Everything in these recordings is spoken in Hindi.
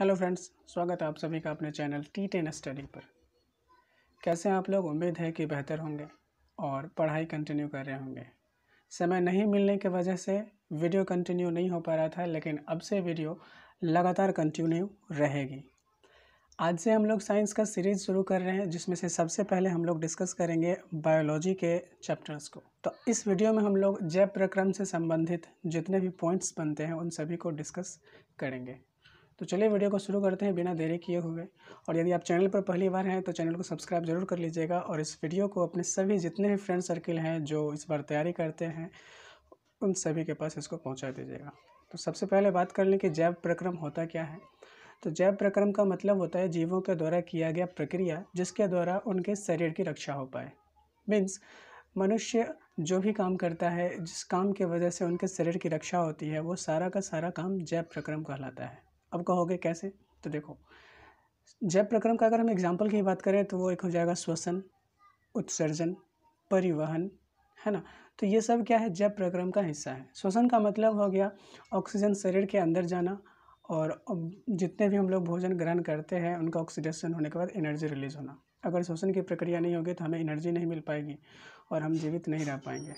हेलो फ्रेंड्स स्वागत है आप सभी का अपने चैनल टी टेन स्टडी पर कैसे आप लोग उम्मीद है कि बेहतर होंगे और पढ़ाई कंटिन्यू कर रहे होंगे समय नहीं मिलने की वजह से वीडियो कंटिन्यू नहीं हो पा रहा था लेकिन अब से वीडियो लगातार कंटिन्यू रहेगी आज से हम लोग साइंस का सीरीज़ शुरू कर रहे हैं जिसमें से सबसे पहले हम लोग डिस्कस करेंगे बायोलॉजी के चैप्टर्स को तो इस वीडियो में हम लोग जैव प्रक्रम से संबंधित जितने भी पॉइंट्स बनते हैं उन सभी को डिस्कस करेंगे तो चलिए वीडियो को शुरू करते हैं बिना देरी किए हुए और यदि आप चैनल पर पहली बार हैं तो चैनल को सब्सक्राइब जरूर कर लीजिएगा और इस वीडियो को अपने सभी जितने भी फ्रेंड सर्किल हैं जो इस बार तैयारी करते हैं उन सभी के पास इसको पहुँचा दीजिएगा तो सबसे पहले बात कर लें कि जैव प्रक्रम होता क्या है तो जैव प्रक्रम का मतलब होता है जीवों के द्वारा किया गया प्रक्रिया जिसके द्वारा उनके शरीर की रक्षा हो पाए मीन्स मनुष्य जो भी काम करता है जिस काम के वजह से उनके शरीर की रक्षा होती है वो सारा का सारा काम जैव प्रक्रम कहलाता है अब कहोगे कैसे तो देखो जैव प्रक्रम का अगर हम एग्जाम्पल की बात करें तो वो एक हो जाएगा श्वसन उत्सर्जन परिवहन है ना तो ये सब क्या है जैव प्रक्रम का हिस्सा है श्वसन का मतलब हो गया ऑक्सीजन शरीर के अंदर जाना और जितने भी हम लोग भोजन ग्रहण करते हैं उनका ऑक्सीडेशन होने के बाद एनर्जी रिलीज होना अगर श्वसन की प्रक्रिया नहीं होगी तो हमें एनर्जी नहीं मिल पाएगी और हम जीवित नहीं रह पाएंगे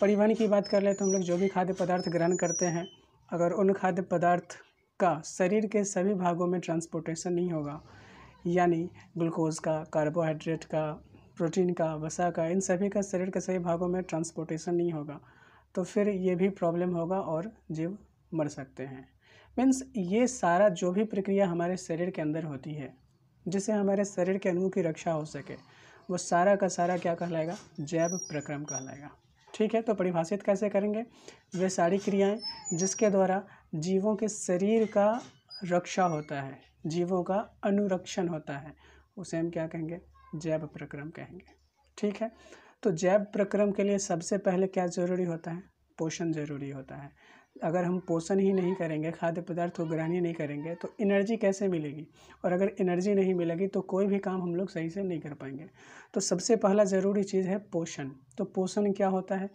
परिवहन की बात कर ले तो हम लोग जो भी खाद्य पदार्थ ग्रहण करते हैं अगर उन खाद्य पदार्थ का शरीर के सभी भागों में ट्रांसपोर्टेशन नहीं होगा यानी ग्लूकोज का कार्बोहाइड्रेट का प्रोटीन का वसा का इन सभी का शरीर के सभी भागों में ट्रांसपोर्टेशन नहीं होगा तो फिर ये भी प्रॉब्लम होगा और जीव मर सकते हैं मीन्स ये सारा जो भी प्रक्रिया हमारे शरीर के अंदर होती है जिससे हमारे शरीर के अणुओं की रक्षा हो सके वो सारा का सारा क्या कहलाएगा जैव प्रक्रम कहलाएगा ठीक है तो परिभाषित कैसे करेंगे वे सारी क्रियाएं जिसके द्वारा जीवों के शरीर का रक्षा होता है जीवों का अनुरक्षण होता है उसे हम क्या कहेंगे जैव प्रक्रम कहेंगे ठीक है तो जैव प्रक्रम के लिए सबसे पहले क्या ज़रूरी होता है पोषण ज़रूरी होता है अगर हम पोषण ही नहीं करेंगे खाद्य पदार्थ को ग्रहण ही नहीं करेंगे तो एनर्जी कैसे मिलेगी और अगर एनर्जी नहीं मिलेगी तो कोई भी काम हम लोग सही से नहीं कर पाएंगे तो सबसे पहला ज़रूरी चीज़ है पोषण तो पोषण क्या होता है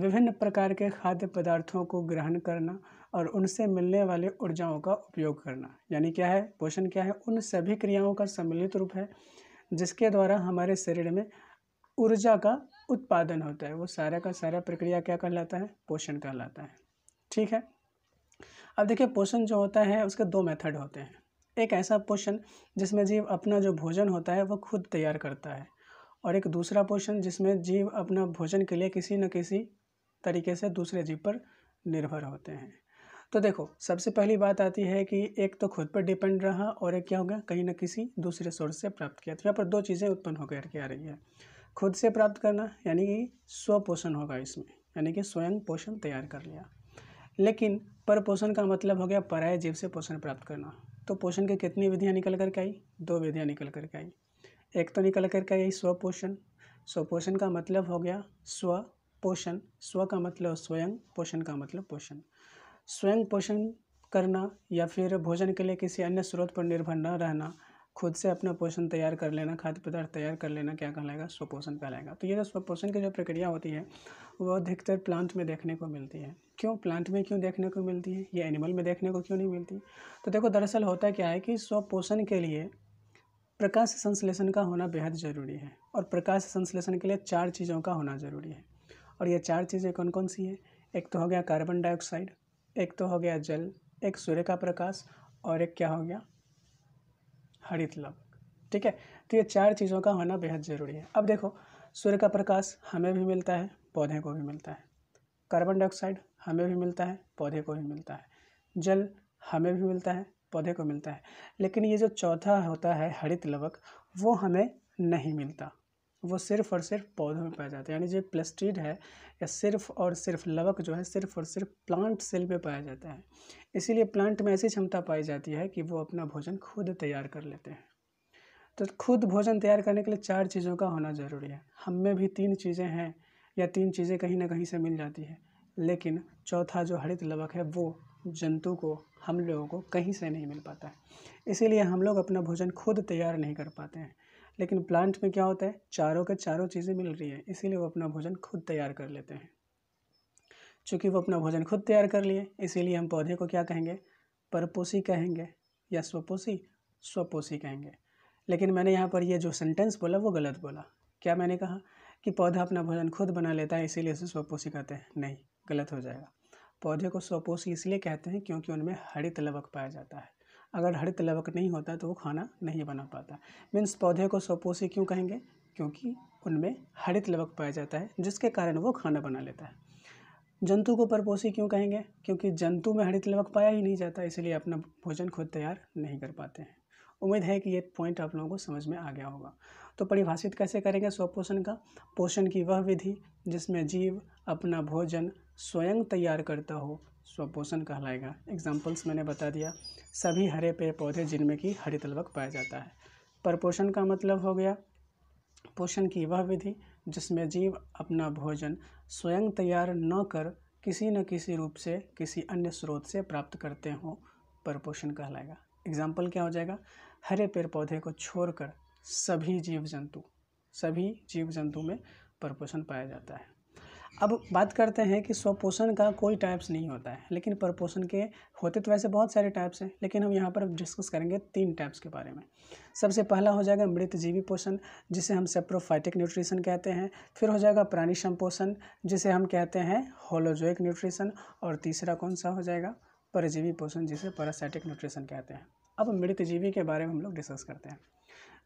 विभिन्न प्रकार के खाद्य पदार्थों को ग्रहण करना और उनसे मिलने वाले ऊर्जाओं का उपयोग करना यानी क्या है पोषण क्या है उन सभी क्रियाओं का सम्मिलित रूप है जिसके द्वारा हमारे शरीर में ऊर्जा का उत्पादन होता है वो सारा का सारा प्रक्रिया क्या कहलाता है पोषण कहलाता है ठीक है अब देखिए पोषण जो होता है उसके दो मेथड होते हैं एक ऐसा पोषण जिसमें जीव अपना जो भोजन होता है वो खुद तैयार करता है और एक दूसरा पोषण जिसमें जीव अपना भोजन के लिए किसी न किसी तरीके से दूसरे जीव पर निर्भर होते हैं तो देखो सबसे पहली बात आती है कि एक तो खुद पर डिपेंड रहा और एक क्या हो गया कहीं ना किसी दूसरे सोर्स से प्राप्त किया तो यहाँ पर दो चीज़ें उत्पन्न होकर के आ रही है खुद से प्राप्त करना यानी कि स्वपोषण होगा इसमें यानी कि स्वयं पोषण तैयार कर लिया लेकिन पर पोषण का मतलब हो गया पराय जीव से पोषण प्राप्त करना तो पोषण की कितनी विधियाँ निकल करके आई दो विधियाँ निकल करके आई एक तो निकल करके आई स्वपोषण स्वपोषण का मतलब हो गया स्व पोषण स्व का मतलब स्वयं पोषण का मतलब पोषण स्वयं पोषण करना या फिर भोजन के लिए किसी अन्य स्रोत पर निर्भर न रहना खुद से अपना पोषण तैयार कर लेना खाद्य पदार्थ तैयार कर लेना क्या कहलाएगा स्वपोषण कहलाएगा तो ये जो स्वपोषण की जो प्रक्रिया होती है वो अधिकतर प्लांट में देखने को मिलती है क्यों प्लांट में क्यों देखने को मिलती है या एनिमल में देखने को क्यों नहीं मिलती तो देखो दरअसल होता क्या है कि स्वपोषण के लिए प्रकाश संश्लेषण का होना बेहद ज़रूरी है और प्रकाश संश्लेषण के लिए चार चीज़ों का होना ज़रूरी है और ये चार चीज़ें कौन कौन सी है एक तो हो गया कार्बन डाइऑक्साइड एक तो हो गया जल एक सूर्य का प्रकाश और एक क्या हो गया हरित लवक ठीक है तो ये चार चीज़ों का होना बेहद ज़रूरी है अब देखो सूर्य का प्रकाश हमें भी मिलता है पौधे को भी मिलता है कार्बन डाइऑक्साइड हमें भी मिलता है पौधे को भी मिलता है जल हमें भी मिलता है पौधे को मिलता है लेकिन ये जो चौथा होता है हरित लवक वो हमें नहीं मिलता वो सिर्फ और सिर्फ पौधों में पाया जाता है यानी जो प्लस्टिड है या सिर्फ और सिर्फ लवक जो है सिर्फ और सिर्फ प्लांट सेल में पाया जाता है इसीलिए प्लांट में ऐसी क्षमता पाई जाती है कि वो अपना भोजन खुद तैयार कर लेते हैं तो खुद भोजन तैयार करने के लिए चार चीज़ों का होना ज़रूरी है हम में भी तीन चीज़ें हैं या तीन चीज़ें कहीं ना कहीं से मिल जाती है लेकिन चौथा जो हरित लवक है वो जंतु को हम लोगों को कहीं से नहीं मिल पाता है इसीलिए हम लोग अपना भोजन खुद तैयार नहीं कर पाते हैं लेकिन प्लांट में क्या होता है चारों के चारों चीज़ें मिल रही हैं इसीलिए वो अपना भोजन खुद तैयार कर लेते हैं चूँकि वो अपना भोजन खुद तैयार कर लिए इसीलिए हम पौधे को क्या कहेंगे परपोसी कहेंगे या स्वपोसी स्वपोसी कहेंगे लेकिन मैंने यहाँ पर ये जो सेंटेंस बोला वो गलत बोला क्या मैंने कहा कि पौधा अपना भोजन खुद बना लेता है इसीलिए उसे स्वपोसी कहते हैं नहीं गलत हो जाएगा पौधे को स्वपोषी इसलिए कहते हैं क्योंकि उनमें हरित लवक पाया जाता है अगर हरित लवक नहीं होता तो वो खाना नहीं बना पाता मीन्स पौधे को सोपोसी क्यों कहेंगे क्योंकि उनमें हरित लवक पाया जाता है जिसके कारण वो खाना बना लेता है जंतु को परपोसी क्यों कहेंगे क्योंकि जंतु में हरित लवक पाया ही नहीं जाता इसलिए अपना भोजन खुद तैयार नहीं कर पाते हैं उम्मीद है कि ये पॉइंट आप लोगों को समझ में आ गया होगा तो परिभाषित कैसे करेंगे स्वपोषण का पोषण की वह विधि जिसमें जीव अपना भोजन स्वयं तैयार करता हो स्वपोषण कहलाएगा एग्जाम्पल्स मैंने बता दिया सभी हरे पेड़ पौधे जिनमें कि हरित लवक पाया जाता है परपोषण का मतलब हो गया पोषण की वह विधि जिसमें जीव अपना भोजन स्वयं तैयार न कर किसी न किसी रूप से किसी अन्य स्रोत से प्राप्त करते हों परपोषण कहलाएगा एग्जाम्पल क्या हो जाएगा हरे पेड़ पौधे को छोड़कर सभी जीव जंतु सभी जीव जंतु में परपोषण पाया जाता है अब बात करते हैं कि स्वपोषण का कोई टाइप्स नहीं होता है लेकिन परपोषण के होते तो वैसे बहुत सारे टाइप्स हैं लेकिन हम यहाँ पर डिस्कस करेंगे तीन टाइप्स के बारे में सबसे पहला हो जाएगा मृतजीवी पोषण जिसे हम सेप्रोफाइटिक न्यूट्रिशन कहते हैं फिर हो जाएगा प्राणी संपोषण जिसे हम कहते हैं होलोजोइक न्यूट्रिशन और तीसरा कौन सा हो जाएगा परजीवी पोषण जिसे पैरासाइटिक न्यूट्रिशन कहते हैं अब मृतजीवी के बारे में हम लोग डिस्कस करते हैं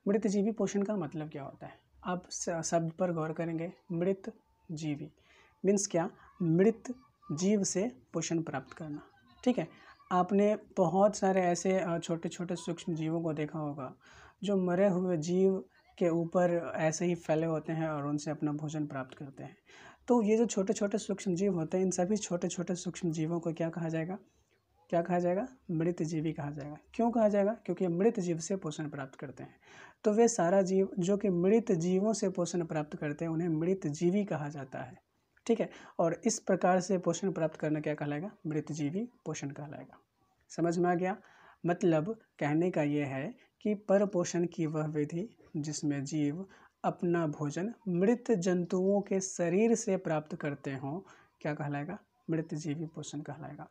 मृतजीवी पोषण का मतलब क्या होता है आप शब्द पर गौर करेंगे मृत जीवी मीन्स क्या मृत जीव से पोषण प्राप्त करना ठीक है आपने बहुत सारे ऐसे छोटे छोटे सूक्ष्म जीवों को देखा होगा जो मरे हुए जीव के ऊपर ऐसे ही फैले होते हैं और उनसे अपना भोजन प्राप्त करते हैं तो ये जो छोटे छोटे सूक्ष्म जीव होते हैं इन सभी छोटे छोटे सूक्ष्म जीवों को क्या कहा जाएगा क्या कहा जाएगा मृत जीवी कहा जाएगा क्यों कहा जाएगा क्योंकि मृत जीव से पोषण प्राप्त करते हैं तो वे सारा जीव जो कि मृत जीवों से पोषण प्राप्त करते हैं उन्हें मृत जीवी कहा जाता है ठीक है और इस प्रकार से पोषण प्राप्त करना क्या कहलाएगा मृतजीवी पोषण कहलाएगा समझ में आ गया मतलब कहने का यह है कि परपोषण की वह विधि जिसमें जीव अपना भोजन मृत जंतुओं के शरीर से प्राप्त करते हों क्या कहलाएगा मृतजीवी पोषण कहलाएगा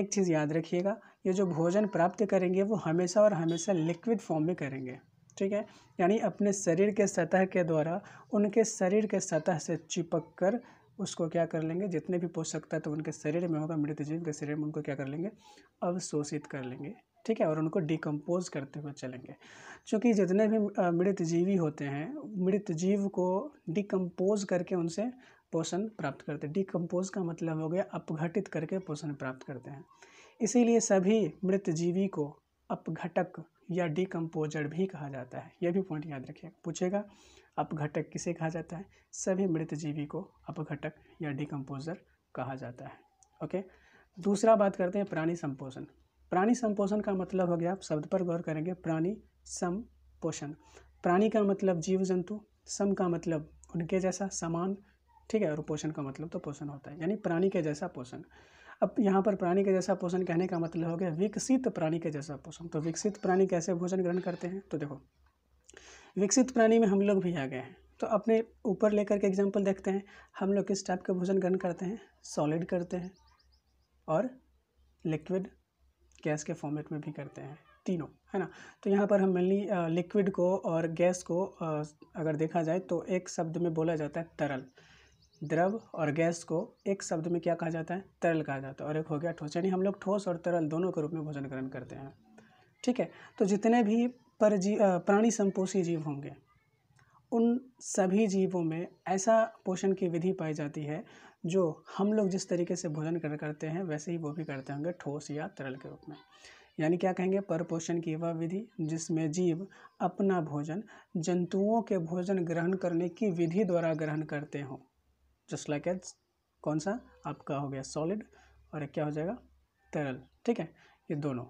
एक चीज़ याद रखिएगा ये जो भोजन प्राप्त करेंगे वो हमेशा और हमेशा लिक्विड फॉर्म में करेंगे ठीक है यानी अपने शरीर के सतह के द्वारा उनके शरीर के सतह से चिपक कर उसको क्या कर लेंगे जितने भी पोषक तत्व तो उनके शरीर में होगा मृत जीव के शरीर में उनको क्या कर लेंगे अवशोषित कर लेंगे ठीक है और उनको डिकम्पोज करते हुए चलेंगे क्योंकि जितने भी मृत जीवी होते हैं मृत जीव को डिकम्पोज करके उनसे पोषण प्राप्त करते हैं डिकम्पोज का मतलब हो गया अपघटित करके पोषण प्राप्त करते हैं इसीलिए सभी मृत जीवी को अपघटक या डिकम्पोजर भी कहा जाता है यह भी पॉइंट याद रखिएगा पूछेगा अपघटक किसे कहा जाता है सभी मृत जीवी को अपघटक या डिकम्पोजर कहा जाता है ओके दूसरा बात करते हैं प्राणी संपोषण प्राणी संपोषण का मतलब हो गया आप शब्द पर गौर करेंगे प्राणी संपोषण प्राणी का मतलब जीव जंतु सम का मतलब उनके जैसा समान ठीक है और पोषण का मतलब तो पोषण होता है यानी प्राणी के जैसा पोषण अब यहाँ पर प्राणी के जैसा पोषण कहने का मतलब हो गया विकसित प्राणी के जैसा पोषण तो विकसित प्राणी कैसे भोजन ग्रहण करते हैं तो देखो विकसित प्राणी में हम लोग भी आ गए हैं तो अपने ऊपर लेकर के एग्जाम्पल देखते हैं हम लोग किस टाइप के भोजन ग्रहण करते हैं सॉलिड करते हैं और लिक्विड गैस के फॉर्मेट में भी करते हैं तीनों है ना तो यहाँ पर हम मेनली लिक्विड को और गैस को आ, अगर देखा जाए तो एक शब्द में बोला जाता है तरल द्रव और गैस को एक शब्द में क्या कहा जाता है तरल कहा जाता है और एक हो गया ठोस यानी हम लोग ठोस और तरल दोनों के रूप में भोजन ग्रहण करते हैं ठीक है तो जितने भी परजी प्राणी संपोषी जीव होंगे उन सभी जीवों में ऐसा पोषण की विधि पाई जाती है जो हम लोग जिस तरीके से भोजन कर करते हैं वैसे ही वो भी करते होंगे ठोस या तरल के रूप में यानी क्या कहेंगे परपोषण की वह विधि जिसमें जीव अपना भोजन जंतुओं के भोजन ग्रहण करने की विधि द्वारा ग्रहण करते हों जस्ट लाइक एज कौन सा आपका हो गया सॉलिड और क्या हो जाएगा तरल ठीक है ये दोनों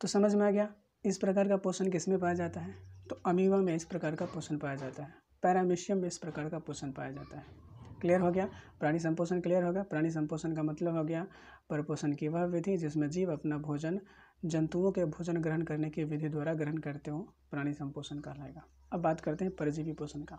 तो समझ में आ गया इस प्रकार का पोषण किस में पाया जाता है तो अमीबा में इस प्रकार का पोषण पाया जाता है पैरामिशियम में इस प्रकार का पोषण पाया जाता है क्लियर हो गया प्राणी संपोषण क्लियर हो गया प्राणी संपोषण का मतलब हो गया परपोषण की वह विधि जिसमें जीव अपना भोजन जंतुओं के भोजन ग्रहण करने की विधि द्वारा ग्रहण करते हो प्राणी संपोषण कहलाएगा अब बात करते हैं परजीवी पोषण का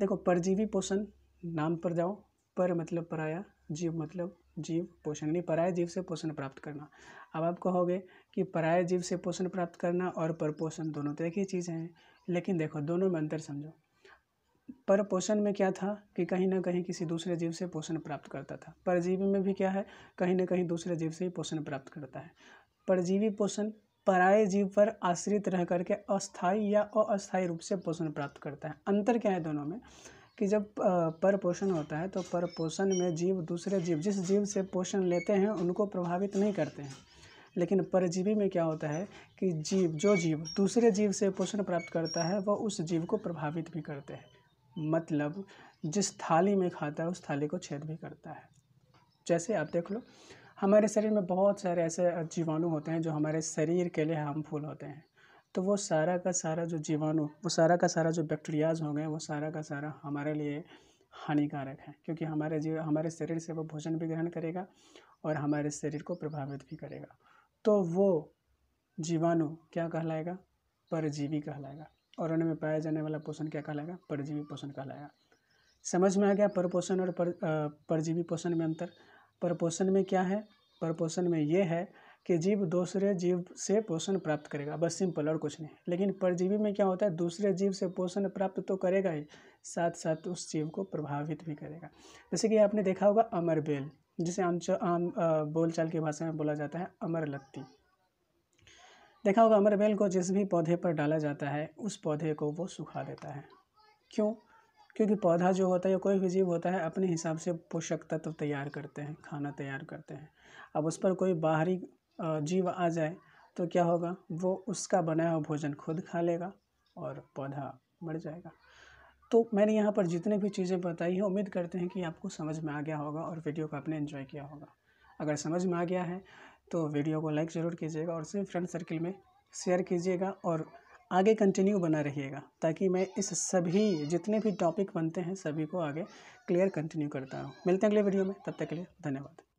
देखो परजीवी पोषण नाम पर जाओ पर मतलब पराया जीव मतलब जीव पोषण यानी पराया जीव से पोषण प्राप्त करना अब आप कहोगे कि पराया जीव से पोषण प्राप्त करना और परपोषण दोनों तो एक ही चीज़ें हैं लेकिन देखो दोनों में अंतर समझो पर पोषण में क्या था कि कहीं ना कहीं किसी दूसरे जीव से पोषण प्राप्त करता था परजीवी में भी क्या है कहीं ना कहीं दूसरे जीव से ही पोषण प्राप्त करता है परजीवी पोषण पराय जीव पर आश्रित रह करके अस्थायी या अस्थायी रूप से पोषण प्राप्त करता है अंतर क्या है दोनों में कि जब पर पोषण होता है तो पर पोषण में जीव दूसरे जीव जिस जीव से पोषण लेते हैं उनको प्रभावित नहीं करते हैं लेकिन परजीवी में क्या होता है कि जीव जो जीव दूसरे जीव से पोषण प्राप्त करता है वह उस जीव को प्रभावित भी करते हैं मतलब जिस थाली में खाता है उस थाली को छेद भी करता है जैसे आप देख लो हमारे शरीर में बहुत सारे ऐसे जीवाणु होते हैं जो हमारे शरीर के लिए हार्मफुल होते हैं तो वो सारा का सारा जो जीवाणु वो सारा का सारा जो बैक्टीरियाज हो गए वो सारा का सारा हमारे लिए हानिकारक है क्योंकि हमारे जीव हमारे शरीर से वो भोजन भी ग्रहण करेगा और हमारे शरीर को प्रभावित भी करेगा तो वो जीवाणु क्या कहलाएगा परजीवी कहलाएगा और उनमें पाया जाने वाला पोषण क्या कहलाएगा परजीवी पोषण कहलाएगा समझ में आ गया परपोषण और पर, परजीवी पोषण में अंतर परपोषण में क्या है परपोषण में ये है कि जीव दूसरे जीव से पोषण प्राप्त करेगा बस सिंपल और कुछ नहीं लेकिन परजीवी में क्या होता है दूसरे जीव से पोषण प्राप्त तो करेगा ही साथ साथ उस जीव को प्रभावित भी करेगा जैसे कि आपने देखा होगा अमरबेल जिसे आम आम बोलचाल की भाषा में बोला जाता है अमरलत्ती देखा होगा अमरबेल को जिस भी पौधे पर डाला जाता है उस पौधे को वो सुखा देता है क्यों क्योंकि पौधा जो होता है या कोई भी जीव होता है अपने हिसाब से पोषक तत्व तैयार करते हैं खाना तैयार करते हैं अब उस पर कोई बाहरी जीव आ जाए तो क्या होगा वो उसका बनाया हुआ भोजन खुद खा लेगा और पौधा बढ़ जाएगा तो मैंने यहाँ पर जितने भी चीज़ें बताई हैं उम्मीद करते हैं कि आपको समझ में आ गया होगा और वीडियो को आपने एंजॉय किया होगा अगर समझ में आ गया है तो वीडियो को लाइक ज़रूर कीजिएगा और सिर्फ फ्रेंड सर्किल में शेयर कीजिएगा और आगे कंटिन्यू बना रहिएगा ताकि मैं इस सभी जितने भी टॉपिक बनते हैं सभी को आगे क्लियर कंटिन्यू करता रहूँ मिलते हैं अगले वीडियो में तब तक के लिए धन्यवाद